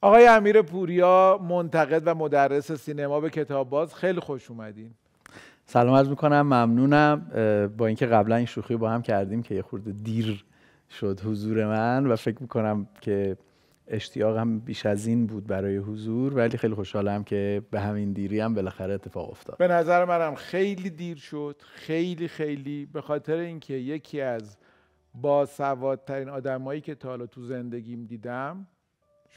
آقای امیر پوریا منتقد و مدرس سینما به کتاب باز خیلی خوش اومدین سلام عرض میکنم ممنونم با اینکه قبلا این شوخی با هم کردیم که یه خورده دیر شد حضور من و فکر میکنم که اشتیاقم بیش از این بود برای حضور ولی خیلی خوشحالم که به همین دیری هم بالاخره اتفاق افتاد به نظر منم خیلی دیر شد خیلی خیلی به خاطر اینکه یکی از باسوادترین سوادترین آدمایی که تا حالا تو زندگیم دیدم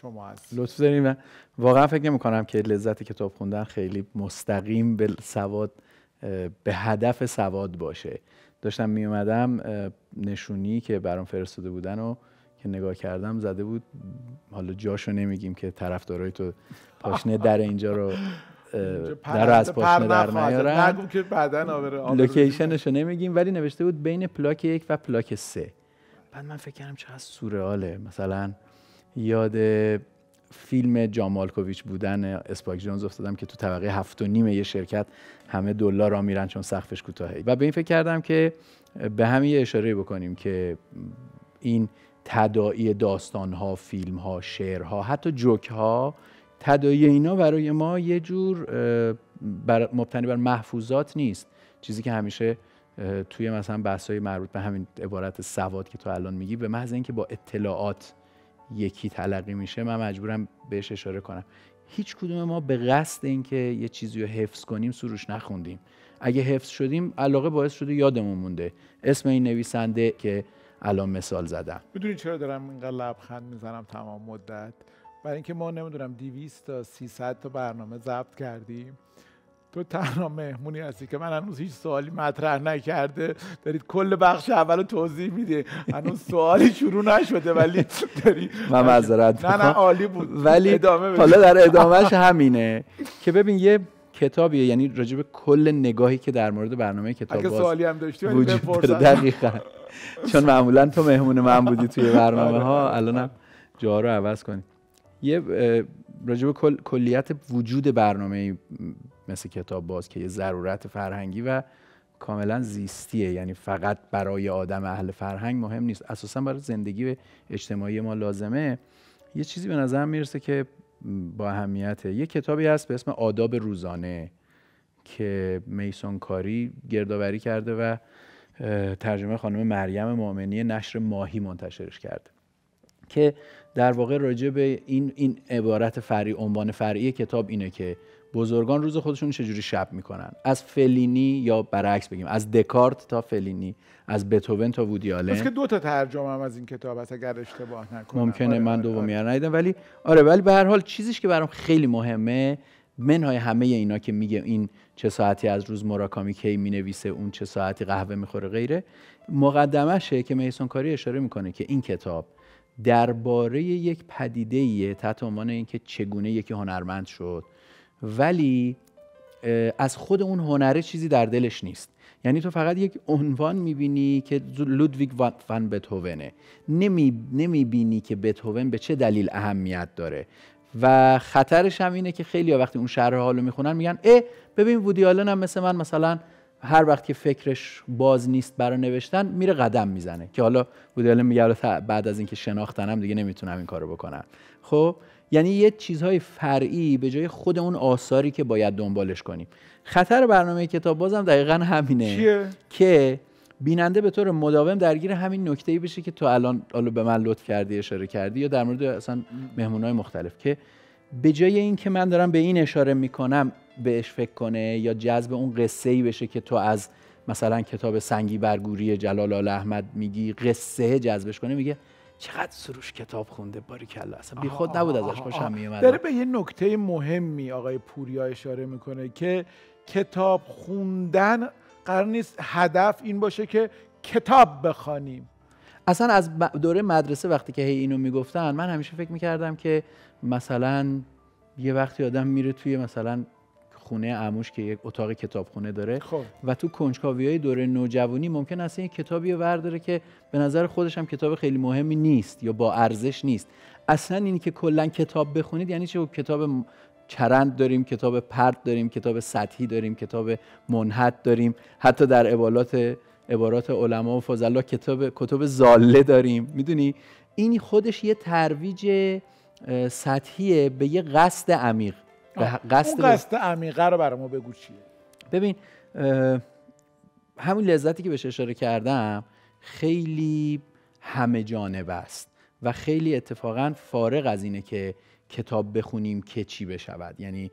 شما هست لطف داریم واقعا فکر نمی کنم که لذت کتاب خوندن خیلی مستقیم به سواد به هدف سواد باشه داشتم می اومدم نشونی که برام فرستاده بودن و که نگاه کردم زده بود حالا جاشو نمیگیم که طرفدارای تو پاشنه در اینجا رو در از پاشنه در نیارن که بعدن لوکیشنشو نمیگیم ولی نوشته بود بین پلاک یک و پلاک سه بعد من فکر کردم چقدر سورئاله مثلا یاد فیلم جامالکوویچ بودن اسپاک جونز افتادم که تو طبقه هفت و نیم یه شرکت همه دلار را میرن چون سقفش کوتاهه و به این فکر کردم که به همین یه اشاره بکنیم که این تدائی داستان ها فیلم ها شعر ها حتی جوک ها تدائی اینا برای ما یه جور مبتنی بر محفوظات نیست چیزی که همیشه توی مثلا بحث های مربوط به همین عبارت سواد که تو الان میگی به محض اینکه با اطلاعات یکی تلقی میشه من مجبورم بهش اشاره کنم هیچ کدوم ما به قصد اینکه یه چیزی رو حفظ کنیم سروش نخوندیم اگه حفظ شدیم علاقه باعث شده یادمون مونده اسم این نویسنده که الان مثال زدم میدونی چرا دارم اینقدر لبخند میزنم تمام مدت برای اینکه ما نمیدونم 200 تا 300 تا برنامه ضبط کردیم تو تنها مهمونی هستی که من هنوز هیچ سوالی مطرح نکرده دارید کل بخش اول رو توضیح میدی هنوز سوالی شروع نشده ولی داری من معذرت نه نه عالی بود ولی حالا در ادامهش همینه که ببین یه کتابیه یعنی راجب کل نگاهی که در مورد برنامه کتاب اگه سوالی هم داشتی چون معمولا تو مهمون من بودی توی برنامه ها الانم جا رو عوض کنی یه راجب کل، کلیت وجود برنامه مثل کتاب باز که یه ضرورت فرهنگی و کاملا زیستیه یعنی فقط برای آدم اهل فرهنگ مهم نیست اساسا برای زندگی اجتماعی ما لازمه یه چیزی به نظر میرسه که با اهمیته یه کتابی هست به اسم آداب روزانه که میسون کاری گردآوری کرده و ترجمه خانم مریم مؤمنی نشر ماهی منتشرش کرده که در واقع راجع به این, این عبارت فرعی عنوان فرعی کتاب اینه که بزرگان روز خودشون چجوری شب میکنن از فلینی یا برعکس بگیم از دکارت تا فلینی از بتوون تا وودیالن که دو تا ترجمه هم از این کتاب هست اگر اشتباه نکنم ممکنه آره، من دومی آره. آره. ولی آره ولی به هر حال چیزیش که برام خیلی مهمه منهای همه اینا که میگه این چه ساعتی از روز مراکامی کی مینویسه اون چه ساعتی قهوه میخوره غیره مقدمشه که میسون کاری اشاره میکنه که این کتاب درباره یک پدیده عنوان اینکه چگونه یکی هنرمند شد ولی از خود اون هنره چیزی در دلش نیست یعنی تو فقط یک عنوان میبینی که لودویگ وان بتوونه نمی نمیبینی که بتوون به چه دلیل اهمیت داره و خطرش هم اینه که خیلی وقتی اون شهر حالو میخونن میگن اه ببین وودیالن هم مثل من مثلا هر وقت که فکرش باز نیست برای نوشتن میره قدم میزنه که حالا بودیالن میگه بعد از اینکه شناختنم دیگه نمیتونم این کارو بکنم خب یعنی یه چیزهای فرعی به جای خود اون آثاری که باید دنبالش کنیم خطر برنامه کتاب بازم دقیقا همینه چیه؟ که بیننده به طور مداوم درگیر همین نکته بشه که تو الان حالا به من لطف کردی اشاره کردی یا در مورد اصلا مهمونهای مختلف که به جای اینکه من دارم به این اشاره میکنم بهش فکر کنه یا جذب اون قصه ای بشه که تو از مثلا کتاب سنگی برگوری جلال آل احمد میگی قصه جذبش کنه میگه چقدر سروش کتاب خونده باریکلا اصلا بی خود نبود ازش خوشم میومد داره به یه نکته مهمی آقای پوریا اشاره میکنه که کتاب خوندن قرار نیست هدف این باشه که کتاب بخوانیم اصلا از دوره مدرسه وقتی که هی اینو میگفتن من همیشه فکر میکردم که مثلا یه وقتی آدم میره توی مثلا خونه عموش که یک اتاق کتابخونه داره خب. و تو کنجکاوی های دوره نوجوانی ممکن است این کتابی ورداره که به نظر خودش هم کتاب خیلی مهمی نیست یا با ارزش نیست اصلا اینی که کلا کتاب بخونید یعنی چه کتاب چرند داریم کتاب پرت داریم کتاب سطحی داریم کتاب منحد داریم حتی در عبالات عبارات علما و فضلا کتاب کتب زاله داریم میدونی این خودش یه ترویج سطحیه به یه قصد عمیق به قصد اون قصد عمیقه رو برای ما بگو چیه ببین همون لذتی که بهش اشاره کردم خیلی همه جانبه است و خیلی اتفاقا فارغ از اینه که کتاب بخونیم که چی بشود یعنی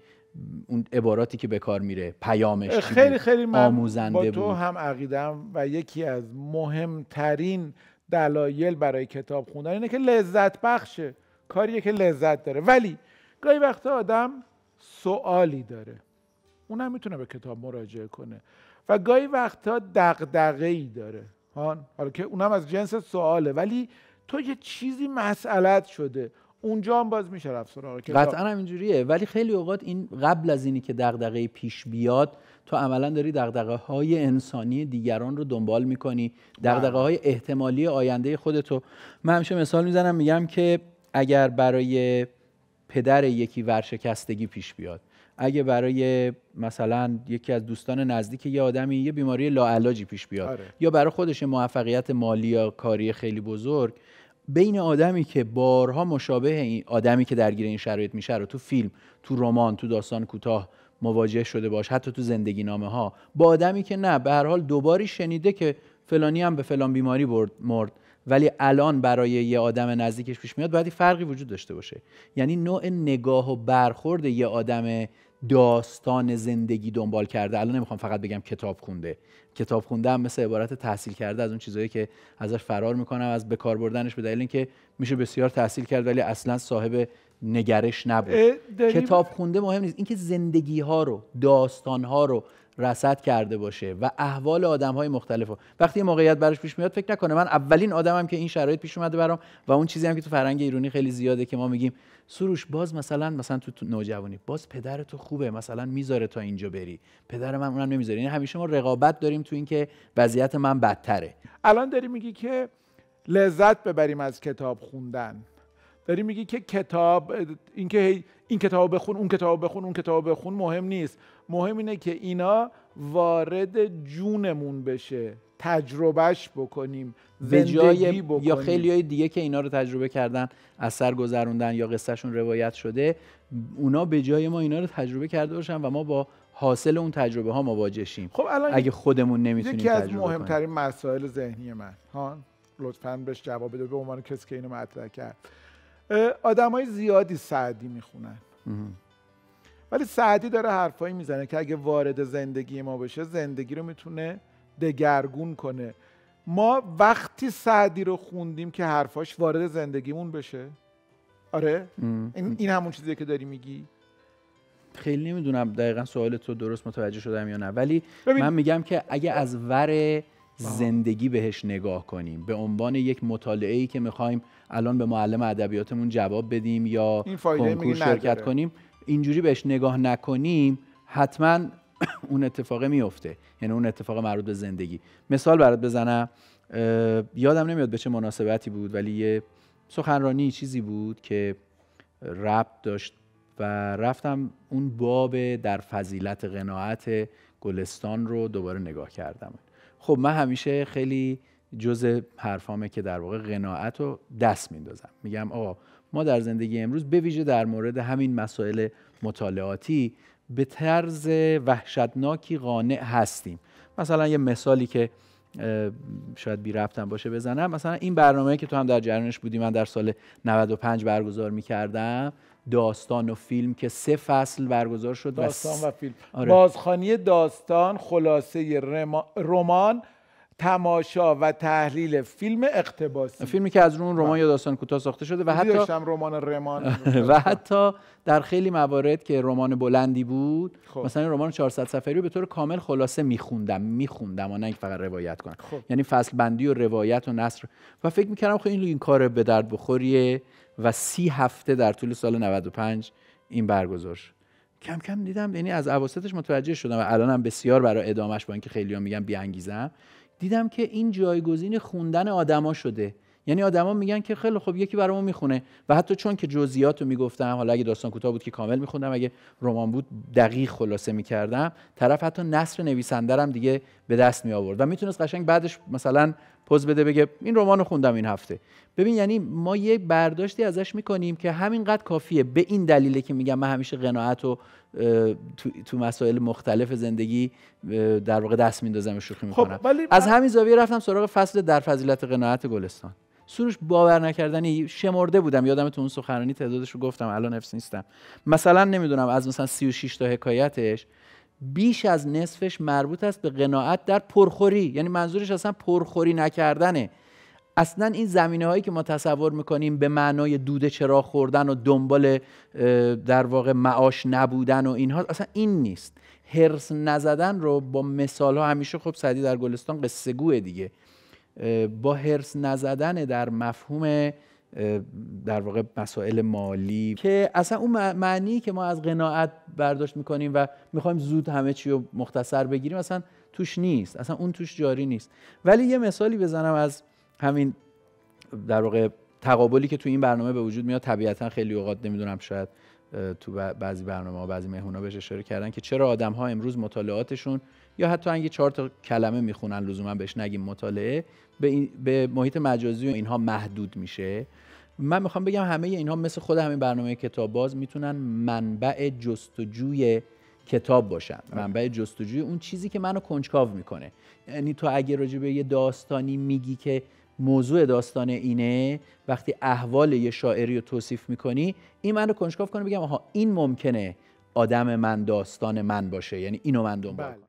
اون عباراتی که به کار میره پیامش خیلی خیلی من آموزنده با تو هم عقیدم و یکی از مهمترین دلایل برای کتاب خوندن اینه که لذت بخشه کاریه که لذت داره ولی گاهی وقتا آدم سوالی داره اونم میتونه به کتاب مراجعه کنه و گاهی وقتها دقدقه ای داره حالا که اونم از جنس سواله ولی تو یه چیزی مسئلت شده اونجا هم باز میشه رفت سراغ کتاب قطعا هم اینجوریه ولی خیلی اوقات این قبل از اینی که دغدغه پیش بیاد تو عملا داری دقدقه های انسانی دیگران رو دنبال میکنی دقدقه بله. های احتمالی آینده خودتو من همیشه مثال میزنم میگم که اگر برای پدر یکی ورشکستگی پیش بیاد اگه برای مثلا یکی از دوستان نزدیک یه آدمی یه بیماری لاعلاجی پیش بیاد آره. یا برای خودش موفقیت مالی یا کاری خیلی بزرگ بین آدمی که بارها مشابه این آدمی که درگیر این شرایط میشه رو تو فیلم تو رمان تو داستان کوتاه مواجه شده باش حتی تو زندگی نامه ها با آدمی که نه به هر حال دوباری شنیده که فلانی هم به فلان بیماری برد مرد ولی الان برای یه آدم نزدیکش پیش میاد باید فرقی وجود داشته باشه یعنی نوع نگاه و برخورد یه آدم داستان زندگی دنبال کرده الان نمیخوام فقط بگم کتاب خونده کتاب خونده هم مثل عبارت تحصیل کرده از اون چیزهایی که ازش فرار میکنم از بکار بردنش به دلیل اینکه میشه بسیار تحصیل کرد ولی اصلا صاحب نگرش نبود کتاب خونده مهم نیست اینکه زندگی ها رو داستان ها رو رصد کرده باشه و احوال آدم های مختلف وقتی موقعیت براش پیش میاد فکر نکنه من اولین آدمم که این شرایط پیش اومده برام و اون چیزی هم که تو فرهنگ ایرانی خیلی زیاده که ما میگیم سروش باز مثلا مثلا تو نوجوانی باز پدر تو خوبه مثلا میذاره تا اینجا بری پدر من اونم نمیذاره یعنی همیشه ما رقابت داریم تو اینکه وضعیت من بدتره الان داری میگی که لذت ببریم از کتاب خوندن داری میگی که کتاب که این کتاب بخون اون کتاب بخون اون کتاب بخون مهم نیست مهم اینه که اینا وارد جونمون بشه تجربهش بکنیم به جای یا خیلی های دیگه که اینا رو تجربه کردن اثر گذروندن یا قصهشون روایت شده اونا به جای ما اینا رو تجربه کرده باشن و ما با حاصل اون تجربه ها مواجه شیم خب الان اگه خودمون نمیتونیم یکی از مهمترین مسائل ذهنی من ها لطفا بهش جواب بده به عنوان کسی که اینو مطرح کرد های زیادی سعدی میخونن ولی سعدی داره حرفایی میزنه که اگه وارد زندگی ما بشه زندگی رو میتونه دگرگون کنه ما وقتی سعدی رو خوندیم که حرفاش وارد زندگیمون بشه آره این, همون چیزیه که داری میگی خیلی نمیدونم دقیقا سوال تو درست متوجه شدم یا نه ولی من میگم که اگه از ور زندگی بهش نگاه کنیم به عنوان یک مطالعه ای که میخوایم الان به معلم ادبیاتمون جواب بدیم یا کنکور شرکت کنیم اینجوری بهش نگاه نکنیم حتما اون اتفاق میفته یعنی اون اتفاق مربوط به زندگی مثال برات بزنم یادم نمیاد به چه مناسبتی بود ولی یه سخنرانی چیزی بود که ربط داشت و رفتم اون باب در فضیلت قناعت گلستان رو دوباره نگاه کردم خب من همیشه خیلی جز حرفامه که در واقع قناعت رو دست میندازم میگم آقا ما در زندگی امروز به ویژه در مورد همین مسائل مطالعاتی به طرز وحشتناکی قانع هستیم مثلا یه مثالی که شاید بی رفتم باشه بزنم مثلا این برنامه که تو هم در جریانش بودی من در سال 95 برگزار میکردم داستان و فیلم که سه فصل برگزار شد داستان و, فیلم آره. بازخانی داستان خلاصه رمان تماشا و تحلیل فیلم اقتباسی فیلمی که از اون رمان یا داستان کوتاه ساخته شده و حتی داشتم رمان رمان و حتی در خیلی موارد که رمان بلندی بود خب. مثلا رمان 400 صفحه‌ای رو به طور کامل خلاصه میخوندم میخوندم و نه فقط روایت کنم خب. یعنی فصل بندی و روایت و نصر و فکر میکردم خب این کار به درد بخوریه و سی هفته در طول سال 95 این برگزار شد کم کم دیدم یعنی از عواستش متوجه شدم و الانم بسیار برای ادامش با اینکه میگم میگن بیانگیزم دیدم که این جایگزین خوندن آدما شده یعنی آدما میگن که خیلی خب یکی برامون میخونه و حتی چون که جزئیات رو میگفتم حالا اگه داستان کوتاه بود که کامل میخوندم اگه رمان بود دقیق خلاصه میکردم طرف حتی نصر نویسنده دیگه به دست می آورد و میتونست قشنگ بعدش مثلا پوز بده بگه این رمان خوندم این هفته ببین یعنی ما یه برداشتی ازش میکنیم که همینقدر کافیه به این دلیله که میگم من همیشه قناعت و تو, تو مسائل مختلف زندگی در واقع دست میندازم و شوخی میکنم خب، از همین زاویه رفتم سراغ فصل در فضیلت قناعت گلستان سروش باور نکردنی شمرده بودم یادم تو اون سخنرانی تعدادش رو گفتم الان حفظ نیستم مثلا نمیدونم از مثلا 36 تا حکایتش بیش از نصفش مربوط است به قناعت در پرخوری یعنی منظورش اصلا پرخوری نکردنه اصلا این زمینه هایی که ما تصور میکنیم به معنای دوده چرا خوردن و دنبال در واقع معاش نبودن و اینها اصلا این نیست هرس نزدن رو با مثال ها همیشه خب سعدی در گلستان قصه دیگه با هرس نزدن در مفهوم در واقع مسائل مالی که اصلا اون معنی که ما از قناعت برداشت میکنیم و میخوایم زود همه چی رو مختصر بگیریم اصلا توش نیست اصلا اون توش جاری نیست ولی یه مثالی بزنم از همین در واقع تقابلی که تو این برنامه به وجود میاد طبیعتا خیلی اوقات نمیدونم شاید تو بعضی برنامه ها بعضی مهمون ها بهش اشاره کردن که چرا آدم ها امروز مطالعاتشون یا حتی اگه چهار تا کلمه میخونن لزوما بهش نگیم مطالعه به, به محیط مجازی و اینها محدود میشه من میخوام بگم همه اینها مثل خود همین برنامه کتاب باز میتونن منبع جستجوی کتاب باشن منبع جستجوی اون چیزی که منو کنجکاو میکنه یعنی تو اگه راجع به یه داستانی میگی که موضوع داستان اینه وقتی احوال یه شاعری رو توصیف میکنی این منو رو کنه بگم آها این ممکنه آدم من داستان من باشه یعنی اینو من دنبال بله.